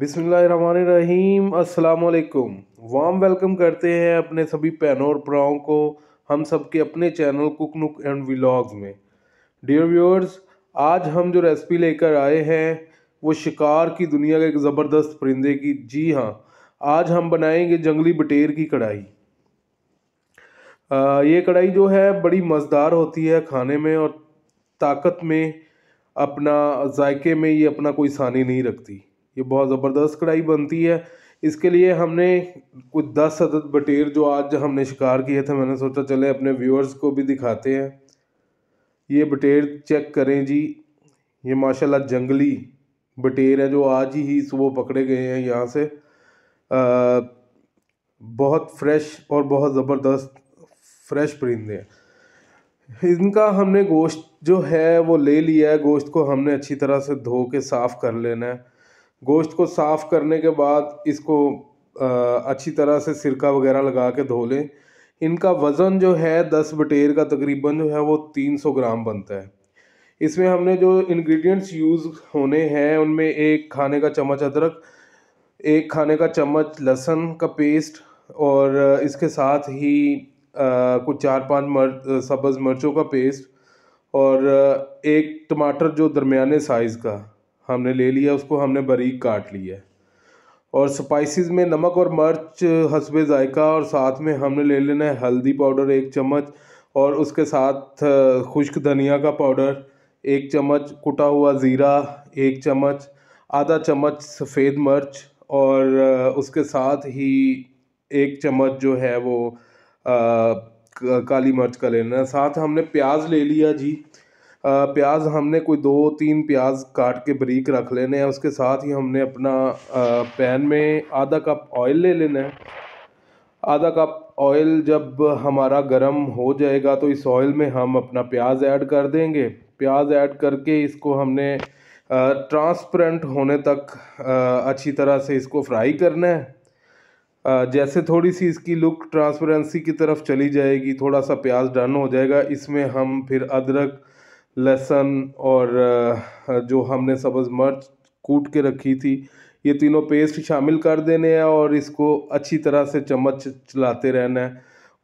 बिसमीम अल्लाम वाम वेलकम करते हैं अपने सभी पहनों और प्राओं को हम सब के अपने channel cook nook and vlogs में डियर व्यूअर्स आज हम जो रेसिपी लेकर आए हैं वो शिकार की दुनिया के एक ज़बरदस्त परिंदे की जी हाँ आज हम बनाएंगे जंगली बटेर की कढ़ाई ये कढ़ाई जो है बड़ी मज़ेदार होती है खाने में और ताकत में अपना जायके में ये अपना कोई सानी नहीं रखती ये बहुत ज़बरदस्त कढ़ाई बनती है इसके लिए हमने कुछ दस अदद बटेर जो आज हमने शिकार किए थे मैंने सोचा चले अपने व्यूअर्स को भी दिखाते हैं ये बटेर चेक करें जी ये माशाल्लाह जंगली बटेर है जो आज ही सुबह पकड़े गए हैं यहाँ से आ, बहुत फ्रेश और बहुत ज़बरदस्त फ्रेश परिंदे हैं इनका हमने गोश्त जो है वो ले लिया है गोश्त को हमने अच्छी तरह से धो के साफ़ कर लेना है गोश्त को साफ़ करने के बाद इसको अच्छी तरह से सिरका वगैरह लगा के धो लें इनका वज़न जो है दस बटेर का तकरीबन जो है वो तीन सौ ग्राम बनता है इसमें हमने जो इंग्रेडिएंट्स यूज़ होने हैं उनमें एक खाने का चम्मच अदरक एक खाने का चम्मच लहसुन का पेस्ट और इसके साथ ही आ, कुछ चार पांच मर सब्ज़ मिर्चों का पेस्ट और एक टमाटर जो दरमियाने साइज़ का हमने ले लिया उसको हमने बारीक काट लिया है और स्पाइसेस में नमक और मर्च हसबे ज़ायका और साथ में हमने ले लेना है हल्दी पाउडर एक चम्मच और उसके साथ खुश्क धनिया का पाउडर एक चम्मच कुटा हुआ ज़ीरा एक चम्मच आधा चम्मच सफ़ेद मर्च और उसके साथ ही एक चम्मच जो है वो आ, काली मिर्च का लेना है साथ हमने प्याज ले लिया जी प्याज हमने कोई दो तीन प्याज काट के बरीक रख लेने हैं उसके साथ ही हमने अपना पैन में आधा कप ऑयल ले लेना है आधा कप ऑयल जब हमारा गर्म हो जाएगा तो इस ऑयल में हम अपना प्याज ऐड कर देंगे प्याज ऐड करके इसको हमने ट्रांसपेरेंट होने तक अच्छी तरह से इसको फ्राई करना है जैसे थोड़ी सी इसकी लुक ट्रांसपेरेंसी की तरफ चली जाएगी थोड़ा सा प्याज डन हो जाएगा इसमें हम फिर अदरक लहसन और जो हमने सब्ज़ मर्च कूट के रखी थी ये तीनों पेस्ट शामिल कर देने हैं और इसको अच्छी तरह से चम्मच चलाते रहना है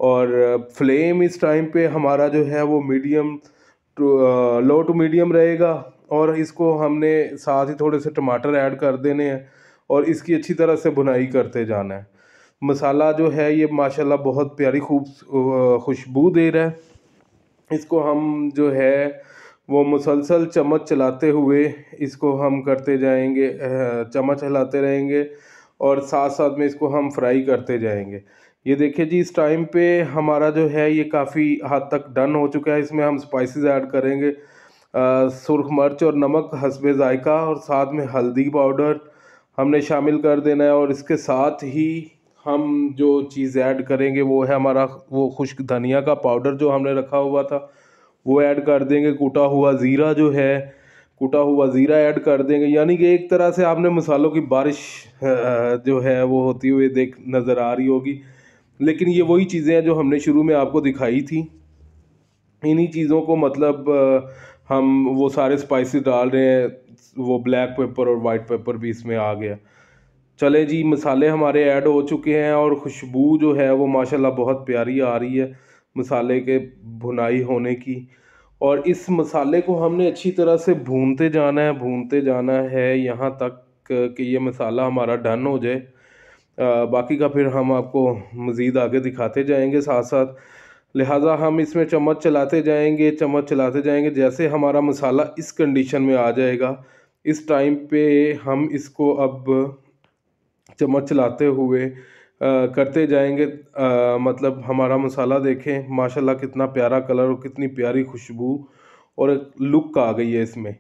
और फ्लेम इस टाइम पे हमारा जो है वो medium to low to medium रहेगा और इसको हमने साथ ही थोड़े से टमाटर ऐड कर देने हैं और इसकी अच्छी तरह से भुनाई करते जाना है मसाला जो है ये माशाल्लाह बहुत प्यारी खूब खुशबू दे रहा है इसको हम जो है वो मुसलसल चम्मच चलाते हुए इसको हम करते जाएंगे चम्मच हिलाते रहेंगे और साथ साथ में इसको हम फ्राई करते जाएंगे ये देखिए जी इस टाइम पे हमारा जो है ये काफ़ी हद तक डन हो चुका है इसमें हम स्पाइसेस ऐड करेंगे सुरख मर्च और नमक हसबे ज़ायका और साथ में हल्दी पाउडर हमने शामिल कर देना है और इसके साथ ही हम जो चीज़ ऐड करेंगे वो है हमारा वो खुश्क धनिया का पाउडर जो हमने रखा हुआ था वो ऐड कर देंगे कुटा हुआ ज़ीरा जो है कूटा हुआ ज़ीरा ऐड कर देंगे यानी कि एक तरह से आपने मसालों की बारिश जो है वो होती हुई देख नज़र आ रही होगी लेकिन ये वही चीज़ें हैं जो हमने शुरू में आपको दिखाई थी इन्हीं चीज़ों को मतलब हम वो सारे स्पाइसेस डाल रहे हैं वो ब्लैक पेपर और वाइट पेपर भी इसमें आ गया चले जी मसाले हमारे ऐड हो चुके हैं और खुशबू जो है वो माशाल्लाह बहुत प्यारी आ रही है मसाले के भुनाई होने की और इस मसाले को हमने अच्छी तरह से भूनते जाना है भूनते जाना है यहाँ तक कि ये मसाला हमारा डन हो जाए बाकी का फिर हम आपको मज़ीद आगे दिखाते जाएंगे साथ साथ लिहाजा हम इसमें चम्मच चलाते जाएंगे चम्मच चलाते जाएंगे जैसे हमारा मसाला इस कंडीशन में आ जाएगा इस टाइम पे हम इसको अब चम्मच चलाते हुए करते जाएंगे आ, मतलब हमारा मसाला देखें माशाल्लाह कितना प्यारा कलर और कितनी प्यारी खुशबू और लुक आ गई है इसमें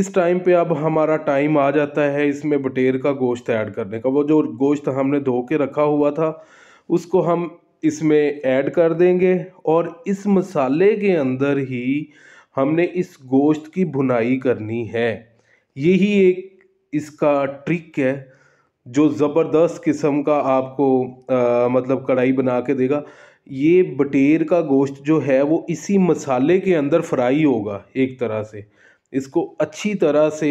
इस टाइम पे अब हमारा टाइम आ जाता है इसमें बटेर का गोश्त ऐड करने का वो जो गोश्त हमने धो के रखा हुआ था उसको हम इसमें ऐड कर देंगे और इस मसाले के अंदर ही हमने इस गोश्त की भुनाई करनी है यही एक इसका ट्रिक है जो ज़बरदस्त किस्म का आपको आ, मतलब कढ़ाई बना के देगा ये बटेर का गोश्त जो है वो इसी मसाले के अंदर फ्राई होगा एक तरह से इसको अच्छी तरह से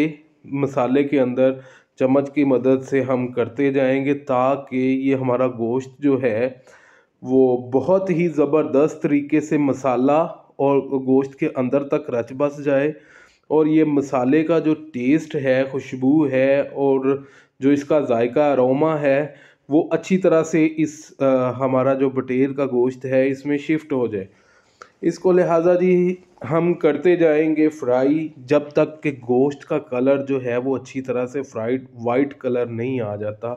मसाले के अंदर चम्मच की मदद से हम करते जाएंगे ताकि ये हमारा गोश्त जो है वो बहुत ही ज़बरदस्त तरीके से मसाला और गोश्त के अंदर तक रच बस जाए और ये मसाले का जो टेस्ट है खुशबू है और जो इसका जायका अरोमा है वो अच्छी तरह से इस आ, हमारा जो बटेर का गोश्त है इसमें शिफ्ट हो जाए इसको लिहाजा जी हम करते जाएंगे फ्राई जब तक कि गोश्त का कलर जो है वो अच्छी तरह से फ्राइड वाइट कलर नहीं आ जाता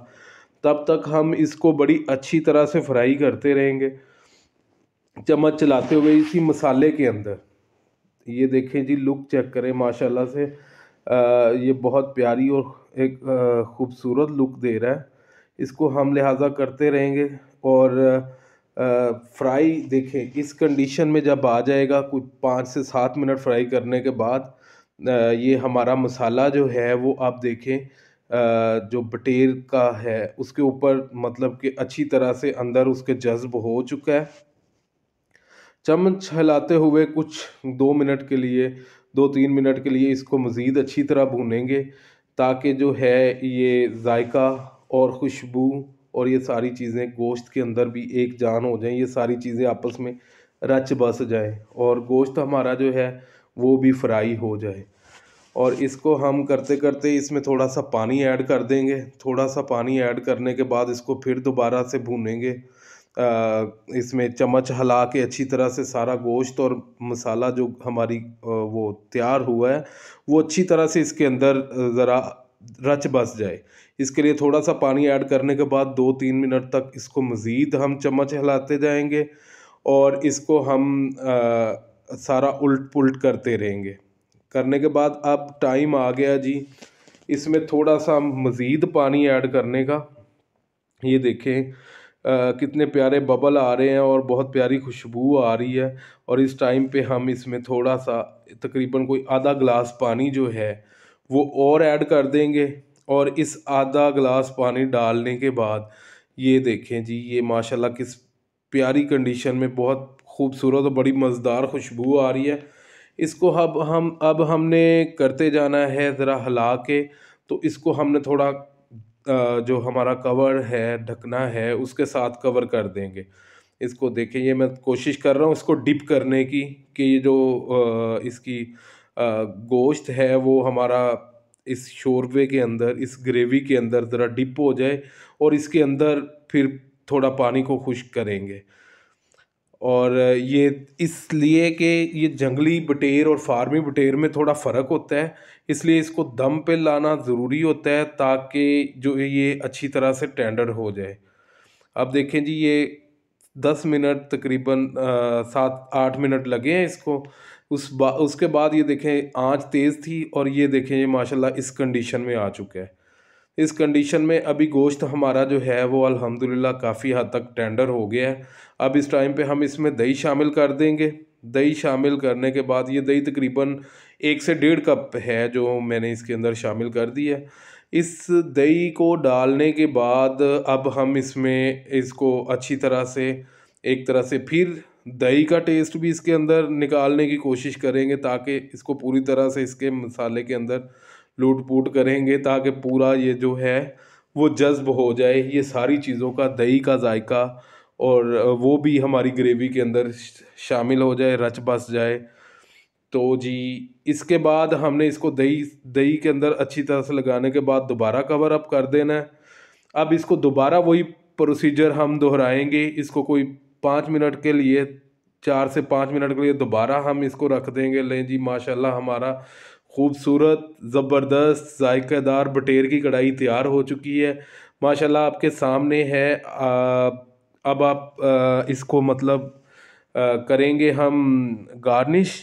तब तक हम इसको बड़ी अच्छी तरह से फ्राई करते रहेंगे चम्मच चलाते हुए इसी मसाले के अंदर ये देखें जी लुक चेक करें माशाल्लाह से आ, ये बहुत प्यारी और एक खूबसूरत लुक दे रहा है इसको हम लिहाजा करते रहेंगे और आ, फ्राई देखें इस कंडीशन में जब आ जाएगा कुछ पाँच से सात मिनट फ्राई करने के बाद आ, ये हमारा मसाला जो है वो आप देखें आ, जो बटेर का है उसके ऊपर मतलब कि अच्छी तरह से अंदर उसके जज्ब हो चुका है चम्मच हिलाते हुए कुछ दो मिनट के लिए दो तीन मिनट के लिए इसको मज़ीद अच्छी तरह भूनेंगे ताकि जो है ये जायका और खुशबू और ये सारी चीज़ें गोश्त के अंदर भी एक जान हो जाएं ये सारी चीज़ें आपस में रच बस जाए और गोश्त हमारा जो है वो भी फ्राई हो जाए और इसको हम करते करते इसमें थोड़ा सा पानी ऐड कर देंगे थोड़ा सा पानी ऐड करने के बाद इसको फिर दोबारा से भूनेंगे इसमें चम्मच हिला के अच्छी तरह से सारा गोश्त और मसाला जो हमारी वो तैयार हुआ है वो अच्छी तरह से इसके अंदर ज़रा रच बस जाए इसके लिए थोड़ा सा पानी ऐड करने के बाद दो तीन मिनट तक इसको मज़ीद हम चम्मच हिलाते जाएंगे और इसको हम आ, सारा उल्ट पुलट करते रहेंगे करने के बाद अब टाइम आ गया जी इसमें थोड़ा सा मज़ीद पानी ऐड करने का ये देखें कितने प्यारे बबल आ रहे हैं और बहुत प्यारी खुशबू आ रही है और इस टाइम पे हम इसमें थोड़ा सा तकरीबन कोई आधा गिलास पानी जो है वो और ऐड कर देंगे और इस आधा गिलास पानी डालने के बाद ये देखें जी ये माशाल्लाह किस प्यारी कंडीशन में बहुत खूबसूरत और बड़ी मज़ेदार खुशबू आ रही है इसको अब हम अब हमने करते जाना है ज़रा हिला के तो इसको हमने थोड़ा जो हमारा कवर है ढकना है उसके साथ कवर कर देंगे इसको देखें ये मैं कोशिश कर रहा हूँ इसको डिप करने की कि ये जो इसकी गोश्त है वो हमारा इस शोरबे के अंदर इस ग्रेवी के अंदर ज़रा डिप हो जाए और इसके अंदर फिर थोड़ा पानी को खुश्क करेंगे और ये इसलिए कि ये जंगली बटेर और फार्मी बटेर में थोड़ा फ़र्क होता है इसलिए इसको दम पे लाना ज़रूरी होता है ताकि जो ये अच्छी तरह से टेंडर हो जाए अब देखें जी ये दस मिनट तकरीबन सात आठ मिनट लगे हैं इसको उस बा उसके बाद ये देखें आंच तेज़ थी और ये देखें ये माशाल्लाह इस कंडीशन में आ चुका है इस कंडीशन में अभी गोश्त हमारा जो है वो अल्हम्दुलिल्लाह काफ़ी हद तक टेंडर हो गया है अब इस टाइम पे हम इसमें दही शामिल कर देंगे दही शामिल करने के बाद ये दही तकरीबन एक से डेढ़ कप है जो मैंने इसके अंदर शामिल कर दी है इस दही को डालने के बाद अब हम इसमें इसको अच्छी तरह से एक तरह से फिर दही का टेस्ट भी इसके अंदर निकालने की कोशिश करेंगे ताकि इसको पूरी तरह से इसके मसाले के अंदर लूट पूट करेंगे ताकि पूरा ये जो है वो जज्ब हो जाए ये सारी चीज़ों का दही का जायका और वो भी हमारी ग्रेवी के अंदर शामिल हो जाए रच बस जाए तो जी इसके बाद हमने इसको दही दही के अंदर अच्छी तरह से लगाने के बाद दोबारा कवर अप कर देना है अब इसको दोबारा वही प्रोसीजर हम दोहराएंगे इसको कोई पाँच मिनट के लिए चार से पाँच मिनट के लिए दोबारा हम इसको रख देंगे लें जी माशाल्लाह हमारा खूबसूरत ज़बरदस्त जायकेदार बटेर की कढ़ाई तैयार हो चुकी है माशाल्लाह आपके सामने है आ, अब आप आ, इसको मतलब आ, करेंगे हम गार्निश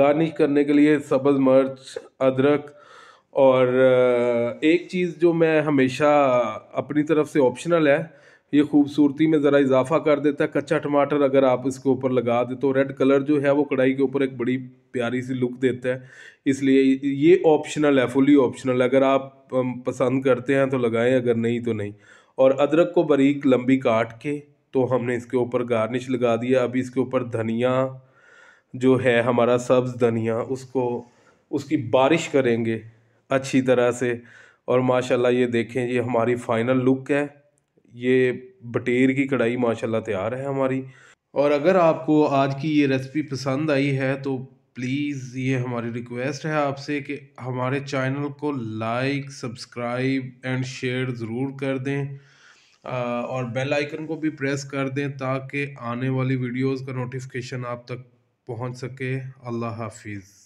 गार्निश करने के लिए सब्ज़ मर्च अदरक और एक चीज़ जो मैं हमेशा अपनी तरफ से ऑप्शनल है ये खूबसूरती में ज़रा इजाफा कर देता है कच्चा टमाटर अगर आप इसके ऊपर लगा दे तो रेड कलर जो है वो कढ़ाई के ऊपर एक बड़ी प्यारी सी लुक देता है इसलिए ये ऑप्शनल है फुली ऑप्शनल अगर आप पसंद करते हैं तो लगाएं अगर नहीं तो नहीं और अदरक को बारीक लंबी काट के तो हमने इसके ऊपर गार्निश लगा दिया अभी इसके ऊपर धनिया जो है हमारा सब्ज़ धनिया उसको उसकी बारिश करेंगे अच्छी तरह से और माशाल्लाह ये देखें ये हमारी फ़ाइनल लुक है ये बटेर की कढ़ाई माशाल्लाह तैयार है हमारी और अगर आपको आज की ये रेसिपी पसंद आई है तो प्लीज़ ये हमारी रिक्वेस्ट है आपसे कि हमारे चैनल को लाइक सब्सक्राइब एंड शेयर ज़रूर कर दें और बेल आइकन को भी प्रेस कर दें ताकि आने वाली वीडियोस का नोटिफिकेशन आप तक पहुंच सके अल्लाह हाफिज़